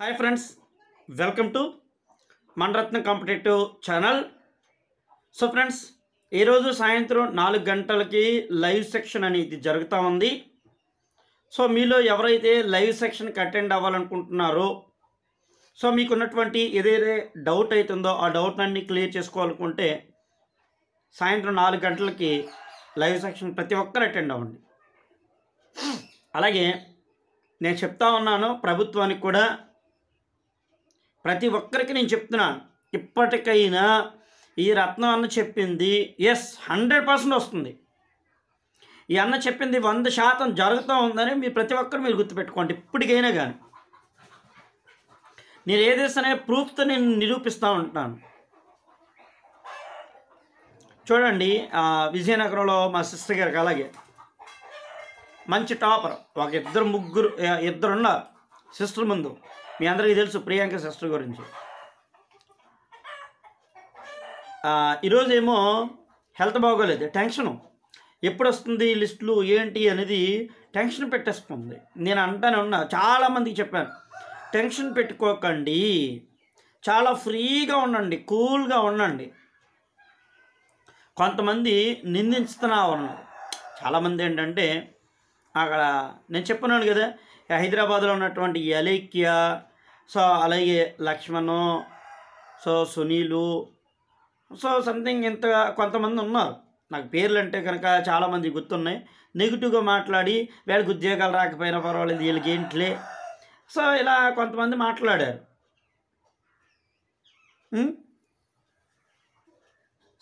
hi friends welcome to మనరత్న competitive channel so friends ఈరోజు సాయంత్రం నాలుగు గంటలకి లైవ్ సెక్షన్ అనేది జరుగుతూ ఉంది సో మీలో ఎవరైతే లైవ్ సెక్షన్కి అటెండ్ అవ్వాలనుకుంటున్నారో సో మీకున్నటువంటి ఏదైతే డౌట్ అవుతుందో ఆ డౌట్ అన్ని క్లియర్ చేసుకోవాలనుకుంటే సాయంత్రం నాలుగు గంటలకి లైవ్ సెక్షన్ ప్రతి ఒక్కరు అటెండ్ అవ్వండి అలాగే నేను చెప్తా ఉన్నాను ప్రభుత్వానికి కూడా ప్రతి ఒక్కరికి నేను చెప్తున్నాను ఇప్పటికైనా ఈ రత్నం అన్న చెప్పింది ఎస్ హండ్రెడ్ పర్సెంట్ వస్తుంది ఈ అన్న చెప్పింది వంద శాతం జరుగుతూ ఉందని మీరు ప్రతి ఒక్కరు మీరు గుర్తుపెట్టుకోండి ఇప్పటికైనా కానీ నేను ఏదేసనే ప్రూఫ్తో నేను నిరూపిస్తూ ఉంటాను చూడండి విజయనగరంలో మా సిస్టర్ గారికి అలాగే మంచి టాపర్ ఒక ఇద్దరు ముగ్గురు ఇద్దరున్నారు సిస్టర్ ముందు మీ అందరికీ తెలుసు ప్రియాంక సిస్టర్ గురించి ఈరోజేమో హెల్త్ బాగోలేదు టెన్షను ఎప్పుడు వస్తుంది లిస్టులు ఏంటి అనేది టెన్షన్ పెట్టేస్తుంది నేను అంటానే ఉన్నా చాలామందికి చెప్పాను టెన్షన్ పెట్టుకోకండి చాలా ఫ్రీగా ఉండండి కూల్గా ఉండండి కొంతమంది నిందించుతున్నా ఉన్నారు చాలామంది ఏంటంటే అక్కడ నేను చెప్పినాను కదా హైదరాబాద్లో ఉన్నటువంటి ఎలైక్య సో అలాగే Lakshman so Sunil so something ఇంత కొంతమంది ఉన్నారు నాకు పేర్లు అంటే కనుక చాలామంది గుర్తున్నాయి నెగిటివ్గా మాట్లాడి వీళ్ళకి ఉద్యోగాలు రాకపోయినా పర్వాలేదు వీళ్ళకి ఏంట్లే సో ఇలా కొంతమంది మాట్లాడారు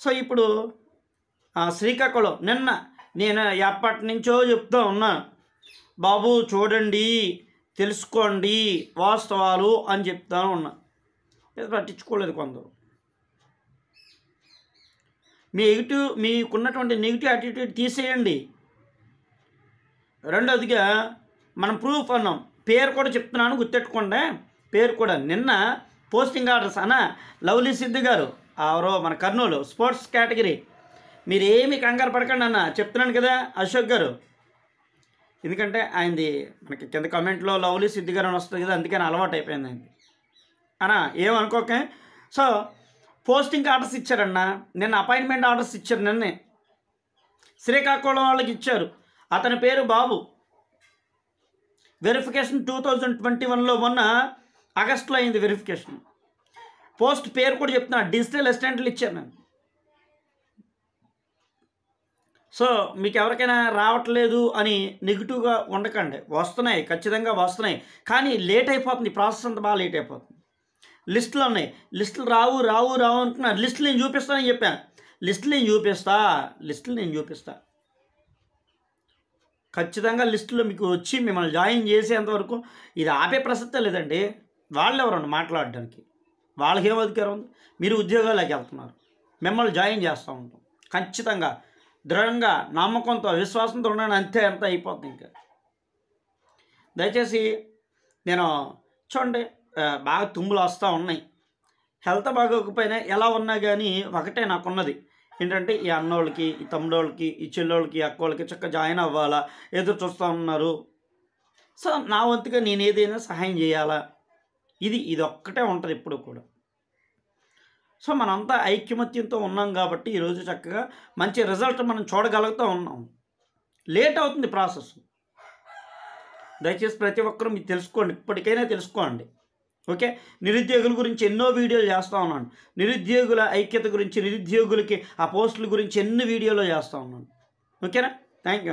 సో ఇప్పుడు శ్రీకాకుళం నిన్న నేను ఎప్పటి నుంచో చెప్తూ ఉన్నాను బాబు చూడండి తెలుసుకోండి వాస్తవాలు అని చెప్తా ఉన్నా పట్టించుకోలేదు కొందరు మీ నెగిటివ్ మీకున్నటువంటి నెగిటివ్ యాటిట్యూడ్ తీసేయండి రెండవదిగా మనం ప్రూఫ్ అన్నాం పేరు కూడా చెప్తున్నాను గుర్తెట్టుకోండి పేరు కూడా నిన్న పోస్టింగ్ ఆర్డర్స్ అన్న లవ్లీ సిద్ధు గారు ఆవరో మన కర్నూలు స్పోర్ట్స్ కేటగిరీ మీరు ఏమి కంగారు పడకండి అన్న చెప్తున్నాను కదా అశోక్ గారు ఎందుకంటే ఆయనది మనకి కింద కమెంట్లో లవ్లీ సిద్ధి గారు అని వస్తుంది కదా అందుకని అలవాటు అయిపోయింది ఆయనది అనా ఏమనుకోకే సో పోస్టింగ్ ఆర్డర్స్ ఇచ్చారన్న నిన్న అపాయింట్మెంట్ ఆర్డర్స్ ఇచ్చారు నిన్నే శ్రీకాకుళం వాళ్ళకి ఇచ్చారు అతని పేరు Babu verification two thousand twenty వన్లో మొన్న ఆగస్ట్లో అయింది వెరిఫికేషన్ పోస్ట్ పేరు కూడా చెప్తున్నా డిజిటల్ అసిస్టెంట్లు ఇచ్చారు నేను సో మీకు ఎవరికైనా రావట్లేదు అని నెగిటివ్గా ఉండకండి వస్తున్నాయి ఖచ్చితంగా వస్తున్నాయి కానీ లేట్ అయిపోతుంది ప్రాసెస్ అంతా బాగా లేట్ అయిపోతుంది లిస్టులు ఉన్నాయి లిస్టులు రావు రావు రావు అనుకున్నారు లిస్టులు నేను చూపిస్తానని చెప్పాను లిస్టులు నేను చూపిస్తా లిస్టులు నేను చూపిస్తా ఖచ్చితంగా లిస్టులో మీకు వచ్చి మిమ్మల్ని జాయిన్ చేసేంతవరకు ఇది ఆపే ప్రసక్తే లేదండి వాళ్ళు ఎవరండి మాట్లాడడానికి వాళ్ళకేం అధికారం ఉంది మీరు ఉద్యోగాలకు వెళ్తున్నారు మిమ్మల్ని జాయిన్ చేస్తూ ఉంటాం ఖచ్చితంగా దృఢంగా నమ్మకంతో విశ్వాసంతో ఉండడం అంతే అంత అయిపోతుంది ఇంకా దయచేసి నేను చూడండి బాగా తుమ్ములు వస్తూ ఉన్నాయి హెల్త్ బాగోకపోయినా ఎలా ఉన్నా కానీ ఒకటే నాకున్నది ఏంటంటే ఈ అన్నోళ్ళకి ఈ తమ్ముడోళ్ళకి ఈ చెల్లోళ్ళకి అక్కోళ్ళకి చక్కగా జాయిన్ అవ్వాలా ఎదురు చూస్తూ ఉన్నారు సో నా వంతుగా నేను ఏదైనా సహాయం చేయాలా ఇది ఇది ఒక్కటే ఉంటుంది ఇప్పుడు కూడా సో మనంతా ఐక్యమత్యంతో ఉన్నాం కాబట్టి ఈరోజు చక్కగా మంచి రిజల్ట్ మనం చూడగలుగుతూ ఉన్నాం లేట్ అవుతుంది ప్రాసెస్ దయచేసి ప్రతి ఒక్కరూ మీరు తెలుసుకోండి ఇప్పటికైనా తెలుసుకోండి ఓకే నిరుద్యోగుల గురించి ఎన్నో వీడియోలు చేస్తూ ఉన్నాను నిరుద్యోగుల ఐక్యత గురించి నిరుద్యోగులకి ఆ పోస్టుల గురించి ఎన్ని వీడియోలు చేస్తూ ఉన్నాను ఓకేనా థ్యాంక్ యూ